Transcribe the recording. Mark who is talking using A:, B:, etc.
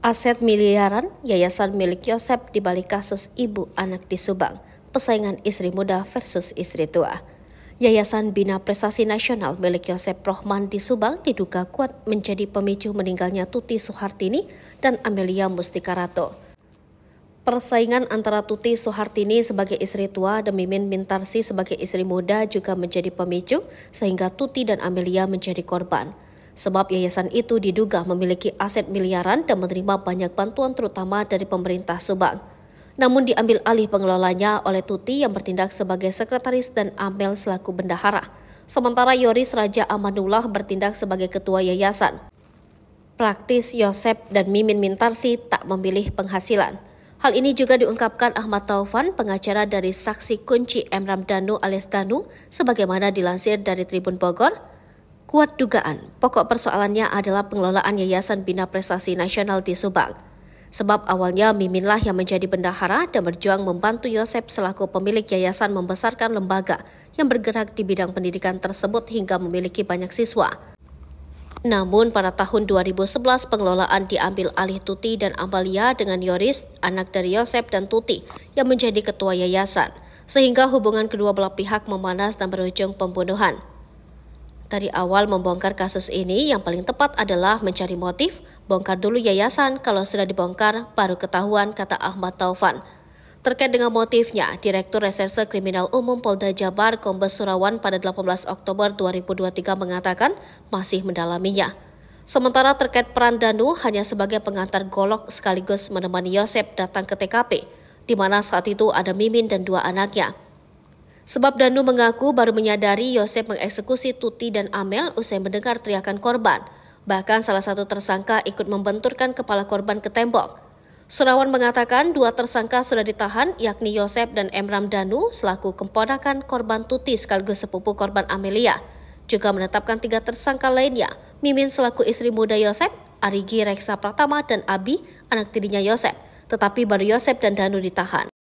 A: Aset miliaran yayasan milik Yosep di balik kasus ibu anak di Subang, persaingan istri muda versus istri tua. Yayasan Bina Prestasi Nasional milik Yosep Rohman di Subang diduga kuat menjadi pemicu meninggalnya Tuti Suhartini dan Amelia Mustikarato. Persaingan antara Tuti Suhartini sebagai istri tua dan Mimin Mintarsi sebagai istri muda juga menjadi pemicu sehingga Tuti dan Amelia menjadi korban. Sebab yayasan itu diduga memiliki aset miliaran dan menerima banyak bantuan terutama dari pemerintah Subang. Namun diambil alih pengelolanya oleh Tuti yang bertindak sebagai sekretaris dan Amel selaku bendahara. Sementara Yoris Raja Amanullah bertindak sebagai ketua yayasan. Praktis Yosep dan Mimin Mintarsi tak memilih penghasilan. Hal ini juga diungkapkan Ahmad Taufan, pengacara dari saksi kunci Emram Danu alias Danu, sebagaimana dilansir dari Tribun Bogor, Kuat dugaan, pokok persoalannya adalah pengelolaan Yayasan Bina Prestasi Nasional di Subang. Sebab awalnya Miminlah yang menjadi bendahara dan berjuang membantu Yosep selaku pemilik yayasan membesarkan lembaga yang bergerak di bidang pendidikan tersebut hingga memiliki banyak siswa. Namun pada tahun 2011 pengelolaan diambil alih Tuti dan Amalia dengan Yoris, anak dari Yosep dan Tuti, yang menjadi ketua yayasan. Sehingga hubungan kedua belah pihak memanas dan berujung pembunuhan. Dari awal membongkar kasus ini, yang paling tepat adalah mencari motif, bongkar dulu yayasan, kalau sudah dibongkar baru ketahuan, kata Ahmad Taufan. Terkait dengan motifnya, Direktur Reserse Kriminal Umum Polda Jabar Kombes Surawan pada 18 Oktober 2023 mengatakan masih mendalaminya. Sementara terkait peran Danu hanya sebagai pengantar golok sekaligus menemani Yosep datang ke TKP, di mana saat itu ada Mimin dan dua anaknya. Sebab Danu mengaku baru menyadari Yosef mengeksekusi Tuti dan Amel usai mendengar teriakan korban. Bahkan salah satu tersangka ikut membenturkan kepala korban ke tembok. Surawan mengatakan dua tersangka sudah ditahan yakni Yosef dan Emram Danu selaku keponakan korban Tuti sekaligus sepupu korban Amelia. Juga menetapkan tiga tersangka lainnya, Mimin selaku istri muda Yosef, Arigi Reksa Pratama dan Abi, anak tirinya Yosef. Tetapi baru Yosef dan Danu ditahan.